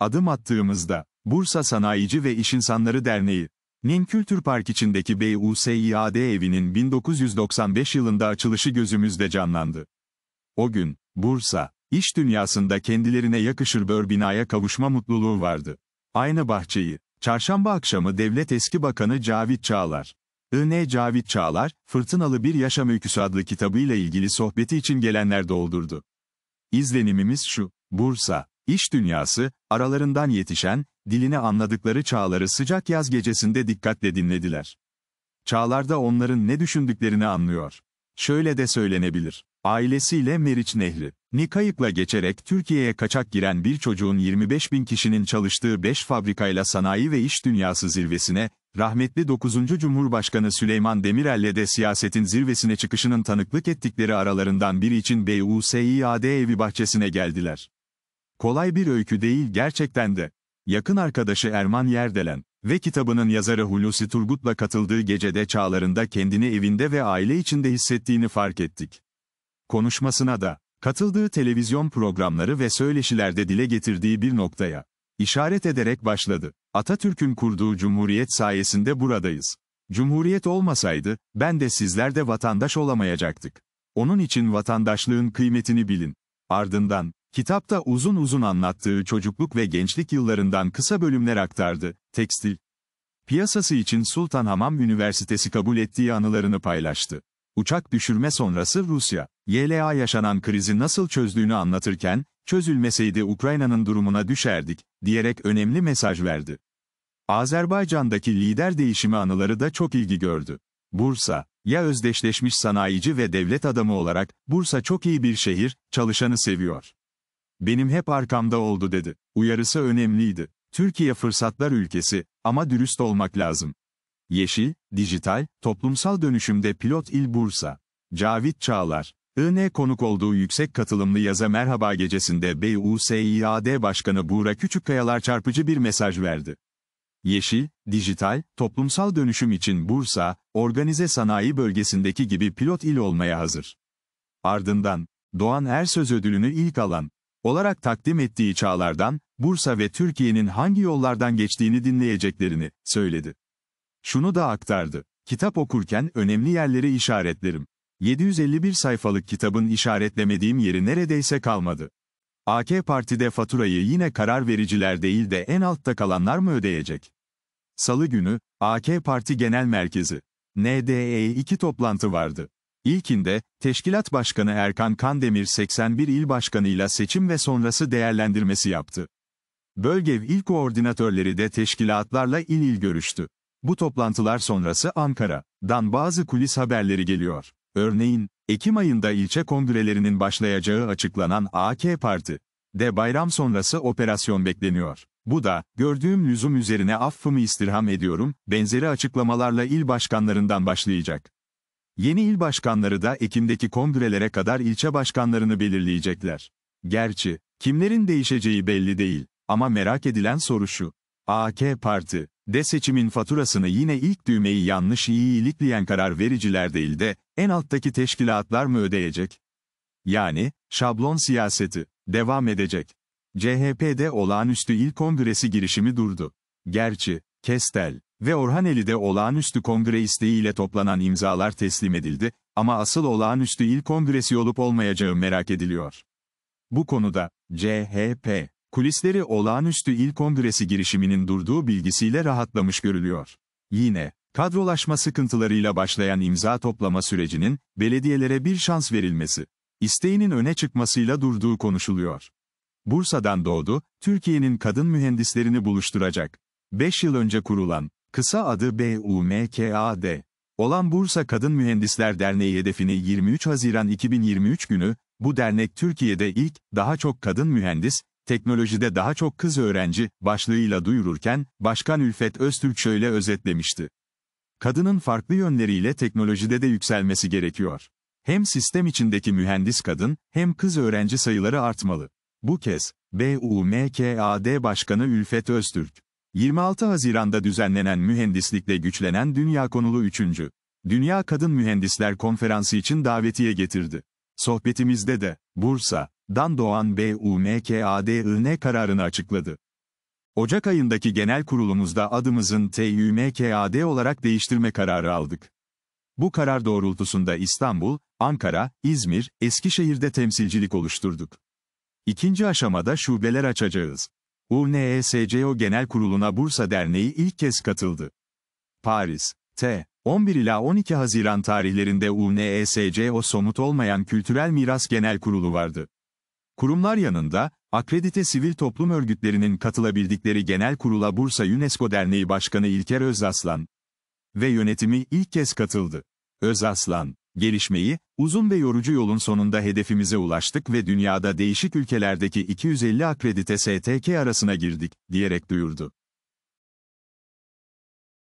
Adım attığımızda, Bursa Sanayici ve İş İnsanları Derneği, Nin Kültür Park içindeki BUSİAD evinin 1995 yılında açılışı gözümüzde canlandı. O gün, Bursa, iş dünyasında kendilerine yakışır bör binaya kavuşma mutluluğu vardı. Aynı bahçeyi, çarşamba akşamı Devlet Eski Bakanı Cavit Çağlar, I.N. Cavit Çağlar, Fırtınalı Bir Yaşam Öyküsü adlı kitabıyla ilgili sohbeti için gelenler doldurdu. İzlenimimiz şu, Bursa, İş dünyası, aralarından yetişen, dilini anladıkları çağları sıcak yaz gecesinde dikkatle dinlediler. Çağlarda onların ne düşündüklerini anlıyor. Şöyle de söylenebilir. Ailesiyle Meriç Nehri, Nikayık'la geçerek Türkiye'ye kaçak giren bir çocuğun 25 bin kişinin çalıştığı 5 fabrikayla sanayi ve iş dünyası zirvesine, rahmetli 9. Cumhurbaşkanı Süleyman Demirel'le de siyasetin zirvesine çıkışının tanıklık ettikleri aralarından biri için BUSİAD evi bahçesine geldiler. Kolay bir öykü değil gerçekten de. Yakın arkadaşı Erman Yerdelen ve kitabının yazarı Hulusi Turgut'la katıldığı gecede çağlarında kendini evinde ve aile içinde hissettiğini fark ettik. Konuşmasına da, katıldığı televizyon programları ve söyleşilerde dile getirdiği bir noktaya işaret ederek başladı. Atatürk'ün kurduğu cumhuriyet sayesinde buradayız. Cumhuriyet olmasaydı, ben de sizler de vatandaş olamayacaktık. Onun için vatandaşlığın kıymetini bilin. Ardından, Kitapta uzun uzun anlattığı çocukluk ve gençlik yıllarından kısa bölümler aktardı. Tekstil piyasası için Sultan Hamam Üniversitesi kabul ettiği anılarını paylaştı. Uçak düşürme sonrası Rusya, YLA yaşanan krizi nasıl çözdüğünü anlatırken, çözülmeseydi Ukrayna'nın durumuna düşerdik, diyerek önemli mesaj verdi. Azerbaycan'daki lider değişimi anıları da çok ilgi gördü. Bursa, ya özdeşleşmiş sanayici ve devlet adamı olarak, Bursa çok iyi bir şehir, çalışanı seviyor. Benim hep arkamda oldu dedi. Uyarısı önemliydi. Türkiye fırsatlar ülkesi ama dürüst olmak lazım. Yeşil, dijital, toplumsal dönüşümde pilot il Bursa. Cavit Çağlar. IN konuk olduğu yüksek katılımlı yaza merhaba gecesinde BUSİAD Başkanı Buğra Küçükkayalar çarpıcı bir mesaj verdi. Yeşil, dijital, toplumsal dönüşüm için Bursa, organize sanayi bölgesindeki gibi pilot il olmaya hazır. Ardından, Doğan Ersöz ödülünü ilk alan, olarak takdim ettiği çağlardan, Bursa ve Türkiye'nin hangi yollardan geçtiğini dinleyeceklerini söyledi. Şunu da aktardı. Kitap okurken önemli yerleri işaretlerim. 751 sayfalık kitabın işaretlemediğim yeri neredeyse kalmadı. AK Parti'de faturayı yine karar vericiler değil de en altta kalanlar mı ödeyecek? Salı günü, AK Parti Genel Merkezi, NDE 2 toplantı vardı. İlkinde, Teşkilat Başkanı Erkan Kandemir 81 il başkanıyla seçim ve sonrası değerlendirmesi yaptı. Bölge il koordinatörleri de teşkilatlarla il il görüştü. Bu toplantılar sonrası Ankara'dan bazı kulis haberleri geliyor. Örneğin, Ekim ayında ilçe kongrelerinin başlayacağı açıklanan AK Parti de bayram sonrası operasyon bekleniyor. Bu da, gördüğüm lüzum üzerine affımı istirham ediyorum, benzeri açıklamalarla il başkanlarından başlayacak. Yeni il başkanları da Ekim'deki kongrelere kadar ilçe başkanlarını belirleyecekler. Gerçi, kimlerin değişeceği belli değil ama merak edilen soru şu. AK Parti, de seçimin faturasını yine ilk düğmeyi yanlış iyilikleyen karar vericiler değil de, en alttaki teşkilatlar mı ödeyecek? Yani, şablon siyaseti, devam edecek. CHP'de olağanüstü il kongresi girişimi durdu. Gerçi, Kestel, ve Orhaneli'de olağanüstü kongre isteğiyle toplanan imzalar teslim edildi ama asıl olağanüstü il kongresi olup olmayacağı merak ediliyor. Bu konuda, CHP, kulisleri olağanüstü il kongresi girişiminin durduğu bilgisiyle rahatlamış görülüyor. Yine, kadrolaşma sıkıntılarıyla başlayan imza toplama sürecinin, belediyelere bir şans verilmesi, isteğinin öne çıkmasıyla durduğu konuşuluyor. Bursa'dan doğdu, Türkiye'nin kadın mühendislerini buluşturacak. 5 yıl önce kurulan, kısa adı BUMKAD, olan Bursa Kadın Mühendisler Derneği hedefini 23 Haziran 2023 günü, bu dernek Türkiye'de ilk, daha çok kadın mühendis, teknolojide daha çok kız öğrenci, başlığıyla duyururken, Başkan Ülfet Öztürk şöyle özetlemişti. Kadının farklı yönleriyle teknolojide de yükselmesi gerekiyor. Hem sistem içindeki mühendis kadın, hem kız öğrenci sayıları artmalı. Bu kez, BUMKAD Başkanı Ülfet Öztürk, 26 Haziran'da düzenlenen mühendislikle güçlenen dünya konulu 3. Dünya Kadın Mühendisler Konferansı için davetiye getirdi. Sohbetimizde de, Bursa, Dan Doğan BUMKADIN kararını açıkladı. Ocak ayındaki genel kurulumuzda adımızın TÜMKAD olarak değiştirme kararı aldık. Bu karar doğrultusunda İstanbul, Ankara, İzmir, Eskişehir'de temsilcilik oluşturduk. İkinci aşamada şubeler açacağız. UNESCO Genel Kurulu'na Bursa Derneği ilk kez katıldı. Paris, T. 11 ila 12 Haziran tarihlerinde UNESCO somut olmayan Kültürel Miras Genel Kurulu vardı. Kurumlar yanında, akredite sivil toplum örgütlerinin katılabildikleri genel kurula Bursa UNESCO Derneği Başkanı İlker Özaslan ve yönetimi ilk kez katıldı. Özaslan, gelişmeyi, uzun ve yorucu yolun sonunda hedefimize ulaştık ve dünyada değişik ülkelerdeki 250 akredite STK arasına girdik, diyerek duyurdu.